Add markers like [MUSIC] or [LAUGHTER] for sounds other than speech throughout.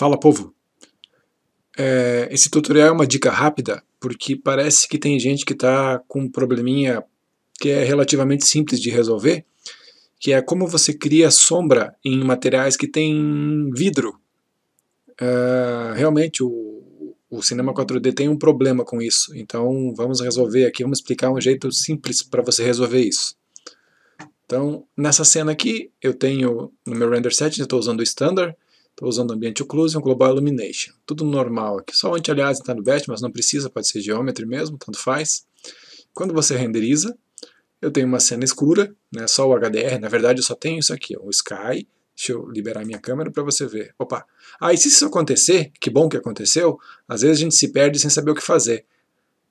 Fala povo! É, esse tutorial é uma dica rápida porque parece que tem gente que está com um probleminha que é relativamente simples de resolver, que é como você cria sombra em materiais que tem vidro. É, realmente o, o cinema 4D tem um problema com isso, então vamos resolver aqui, vamos explicar um jeito simples para você resolver isso. Então, nessa cena aqui, eu tenho no meu render set, eu estou usando o standard, Estou usando e Occlusion, Global Illumination. Tudo normal aqui. Só o aliás está no best, mas não precisa, pode ser Geometry mesmo, tanto faz. Quando você renderiza, eu tenho uma cena escura, né, só o HDR. Na verdade, eu só tenho isso aqui, ó, o Sky. Deixa eu liberar minha câmera para você ver. Opa! Ah, e se isso acontecer, que bom que aconteceu, às vezes a gente se perde sem saber o que fazer.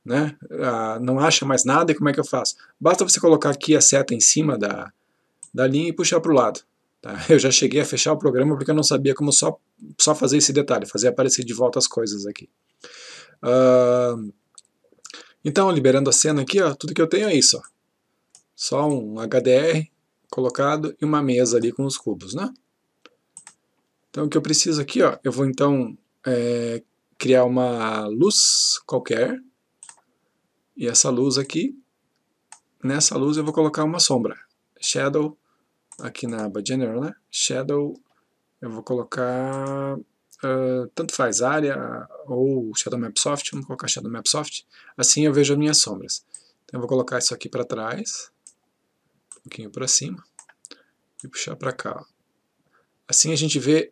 Né? Ah, não acha mais nada e como é que eu faço? Basta você colocar aqui a seta em cima da, da linha e puxar para o lado. Tá? [LAUGHS] Eu já cheguei a fechar o programa porque eu não sabia como só, só fazer esse detalhe, fazer aparecer de volta as coisas aqui. Uh, então, liberando a cena aqui, ó, tudo que eu tenho é isso. Ó. Só um HDR colocado e uma mesa ali com os cubos. Né? Então, o que eu preciso aqui, ó, eu vou então é, criar uma luz qualquer. E essa luz aqui, nessa luz eu vou colocar uma sombra. Shadow aqui na aba General, né? Shadow, eu vou colocar, uh, tanto faz área ou Shadow Map Soft, vamos colocar Shadow Map Soft, assim eu vejo as minhas sombras. Então eu vou colocar isso aqui para trás, um pouquinho para cima, e puxar para cá. Assim a gente vê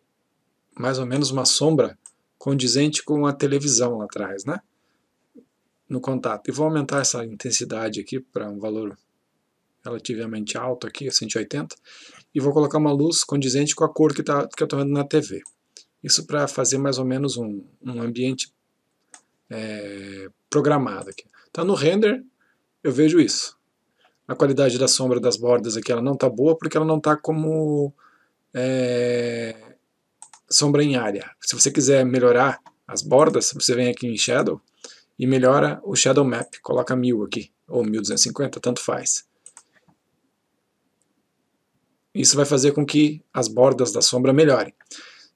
mais ou menos uma sombra condizente com a televisão lá atrás, né? No contato. E vou aumentar essa intensidade aqui para um valor relativamente alto aqui, 180, e vou colocar uma luz condizente com a cor que, tá, que eu estou vendo na TV. Isso para fazer mais ou menos um, um ambiente é, programado aqui. Tá no render, eu vejo isso. A qualidade da sombra das bordas aqui ela não está boa porque ela não está como é, sombra em área. Se você quiser melhorar as bordas, você vem aqui em Shadow e melhora o Shadow Map, coloca 1000 aqui, ou 1250, tanto faz. Isso vai fazer com que as bordas da sombra melhorem.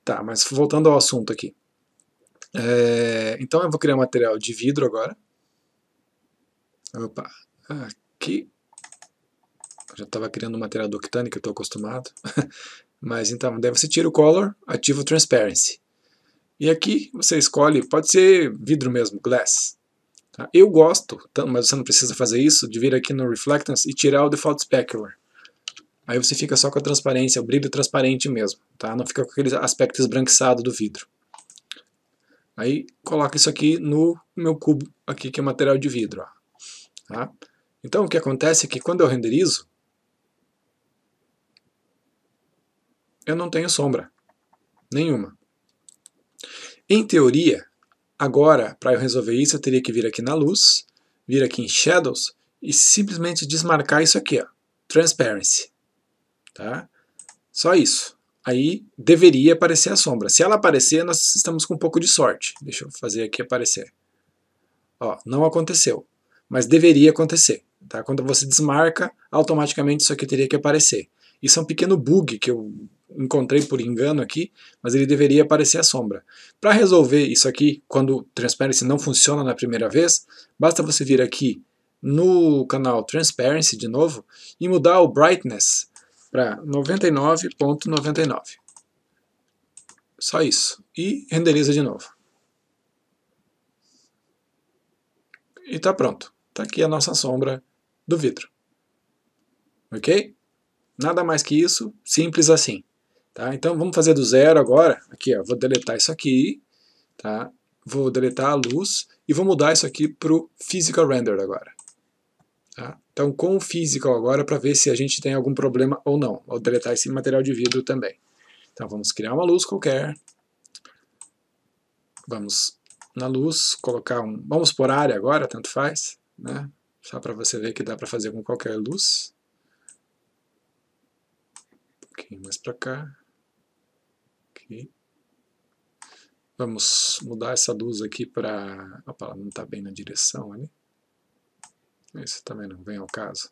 Tá, mas voltando ao assunto aqui. É, então eu vou criar um material de vidro agora. Opa, aqui. já estava criando um material do Octane, que eu estou acostumado. [LAUGHS] mas então, deve você tira o Color, ativa o Transparency. E aqui você escolhe, pode ser vidro mesmo, Glass. Tá? Eu gosto, mas você não precisa fazer isso, de vir aqui no Reflectance e tirar o Default Specular. Aí você fica só com a transparência, o brilho transparente mesmo, tá? Não fica com aquele aspecto esbranquiçado do vidro. Aí coloca isso aqui no meu cubo aqui, que é material de vidro, ó. Tá? Então o que acontece é que quando eu renderizo, eu não tenho sombra nenhuma. Em teoria, agora, para eu resolver isso, eu teria que vir aqui na luz, vir aqui em Shadows e simplesmente desmarcar isso aqui, ó, Transparency. Tá? Só isso. Aí deveria aparecer a sombra. Se ela aparecer, nós estamos com um pouco de sorte. Deixa eu fazer aqui aparecer. Ó, não aconteceu, mas deveria acontecer. Tá? Quando você desmarca, automaticamente isso aqui teria que aparecer. Isso é um pequeno bug que eu encontrei por engano aqui, mas ele deveria aparecer a sombra. Para resolver isso aqui, quando o Transparency não funciona na primeira vez, basta você vir aqui no canal Transparency de novo e mudar o Brightness para 99.99. Só isso. E renderiza de novo. E está pronto. Está aqui a nossa sombra do vidro. Ok? Nada mais que isso, simples assim. Tá? Então vamos fazer do zero agora. Aqui, ó, vou deletar isso aqui. Tá? Vou deletar a luz e vou mudar isso aqui para o Physical Render agora. Tá? Então, com o physical agora, para ver se a gente tem algum problema ou não. Vou deletar esse material de vidro também. Então, vamos criar uma luz qualquer. Vamos na luz, colocar um... Vamos por área agora, tanto faz. Né? Só para você ver que dá para fazer com qualquer luz. Um pouquinho mais para cá. Aqui. Vamos mudar essa luz aqui para... Opa, ela não está bem na direção ali. Esse também não vem ao caso.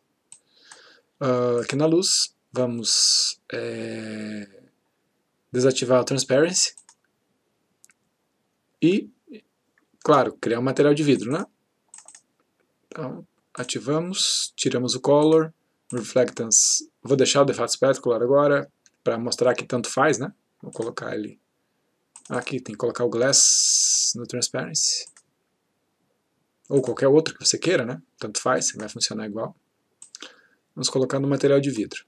Uh, aqui na luz, vamos é, desativar o Transparency. E, claro, criar um material de vidro, né? Então, ativamos, tiramos o Color, Reflectance. Vou deixar o Default Spectacular agora, para mostrar que tanto faz, né? Vou colocar ele aqui, tem que colocar o Glass no Transparency ou qualquer outro que você queira, né? Tanto faz, vai funcionar igual. Vamos colocar no material de vidro.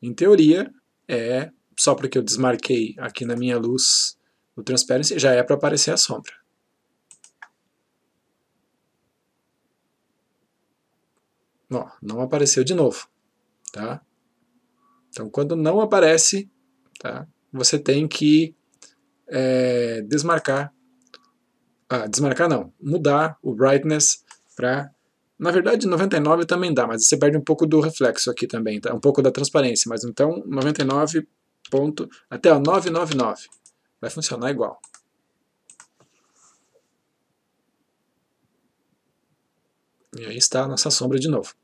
Em teoria, é só porque eu desmarquei aqui na minha luz o transparency, já é para aparecer a sombra. Ó, não apareceu de novo, tá? Então, quando não aparece, tá? Você tem que é, desmarcar ah, desmarcar não. Mudar o brightness para... Na verdade, 99 também dá, mas você perde um pouco do reflexo aqui também, tá? um pouco da transparência. Mas então, 99 ponto... Até ó, 999. Vai funcionar igual. E aí está a nossa sombra de novo.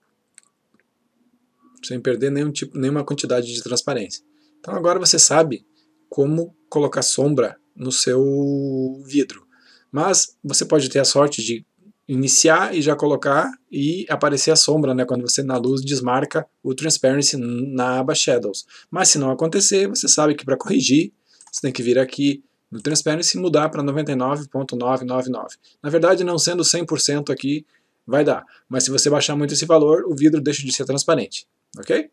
Sem perder nenhum tipo, nenhuma quantidade de transparência. Então agora você sabe como colocar sombra no seu vidro. Mas você pode ter a sorte de iniciar e já colocar e aparecer a sombra, né? Quando você na luz desmarca o Transparency na aba Shadows. Mas se não acontecer, você sabe que para corrigir, você tem que vir aqui no Transparency e mudar para 99.999. Na verdade, não sendo 100% aqui, vai dar. Mas se você baixar muito esse valor, o vidro deixa de ser transparente, ok?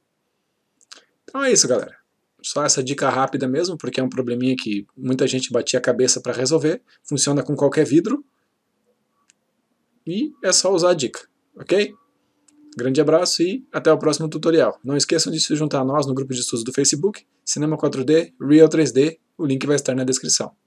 Então é isso, galera. Só essa dica rápida mesmo, porque é um probleminha que muita gente batia a cabeça para resolver. Funciona com qualquer vidro. E é só usar a dica, ok? Grande abraço e até o próximo tutorial. Não esqueçam de se juntar a nós no grupo de estudos do Facebook, Cinema 4D, Real 3D, o link vai estar na descrição.